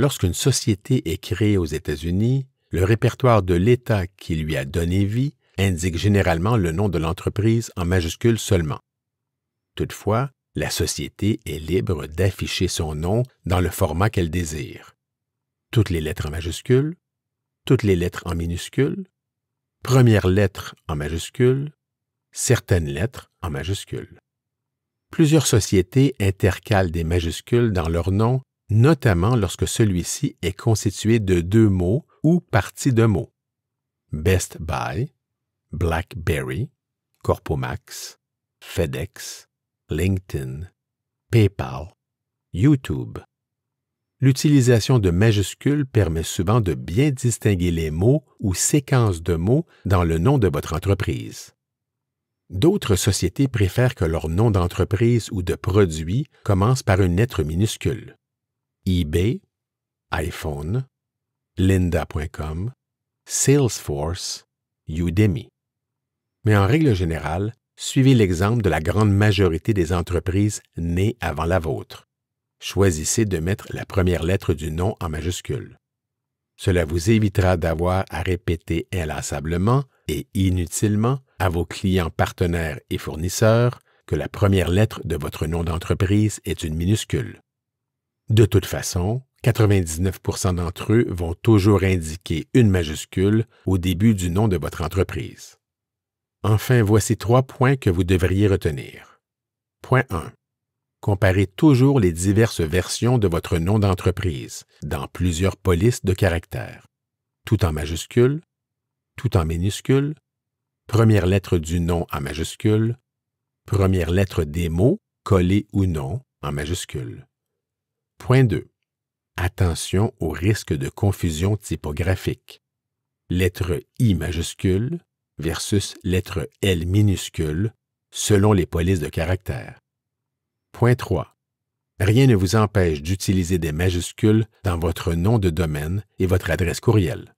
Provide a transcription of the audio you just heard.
Lorsqu'une société est créée aux États-Unis, le répertoire de l'État qui lui a donné vie indique généralement le nom de l'entreprise en majuscules seulement. Toutefois, la société est libre d'afficher son nom dans le format qu'elle désire. Toutes les lettres en majuscules, toutes les lettres en minuscules, première lettre en majuscule, certaines lettres en majuscules. Plusieurs sociétés intercalent des majuscules dans leur nom notamment lorsque celui-ci est constitué de deux mots ou parties de mots. Best Buy, BlackBerry, Corpomax, FedEx, LinkedIn, PayPal, YouTube. L'utilisation de majuscules permet souvent de bien distinguer les mots ou séquences de mots dans le nom de votre entreprise. D'autres sociétés préfèrent que leur nom d'entreprise ou de produit commence par une lettre minuscule eBay, iPhone, Linda.com, Salesforce, Udemy. Mais en règle générale, suivez l'exemple de la grande majorité des entreprises nées avant la vôtre. Choisissez de mettre la première lettre du nom en majuscule. Cela vous évitera d'avoir à répéter inlassablement et inutilement à vos clients partenaires et fournisseurs que la première lettre de votre nom d'entreprise est une minuscule. De toute façon, 99 d'entre eux vont toujours indiquer une majuscule au début du nom de votre entreprise. Enfin, voici trois points que vous devriez retenir. Point 1. Comparez toujours les diverses versions de votre nom d'entreprise dans plusieurs polices de caractères, tout en majuscule, tout en minuscule, première lettre du nom en majuscule, première lettre des mots, collés ou non, en majuscule. Point 2. Attention au risque de confusion typographique. Lettre I majuscule versus lettre L minuscule selon les polices de caractère. Point 3. Rien ne vous empêche d'utiliser des majuscules dans votre nom de domaine et votre adresse courriel.